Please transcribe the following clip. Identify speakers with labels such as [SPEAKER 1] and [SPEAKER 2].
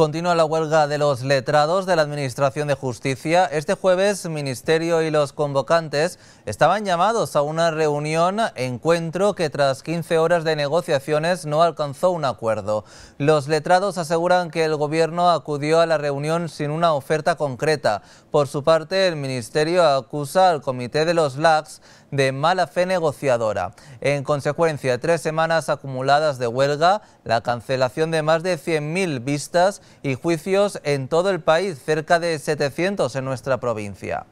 [SPEAKER 1] Continúa la huelga de los letrados de la Administración de Justicia. Este jueves, Ministerio y los convocantes estaban llamados a una reunión, encuentro que tras 15 horas de negociaciones no alcanzó un acuerdo. Los letrados aseguran que el Gobierno acudió a la reunión sin una oferta concreta. Por su parte, el Ministerio acusa al Comité de los LACs de mala fe negociadora. En consecuencia, tres semanas acumuladas de huelga, la cancelación de más de 100.000 vistas y juicios en todo el país, cerca de 700 en nuestra provincia.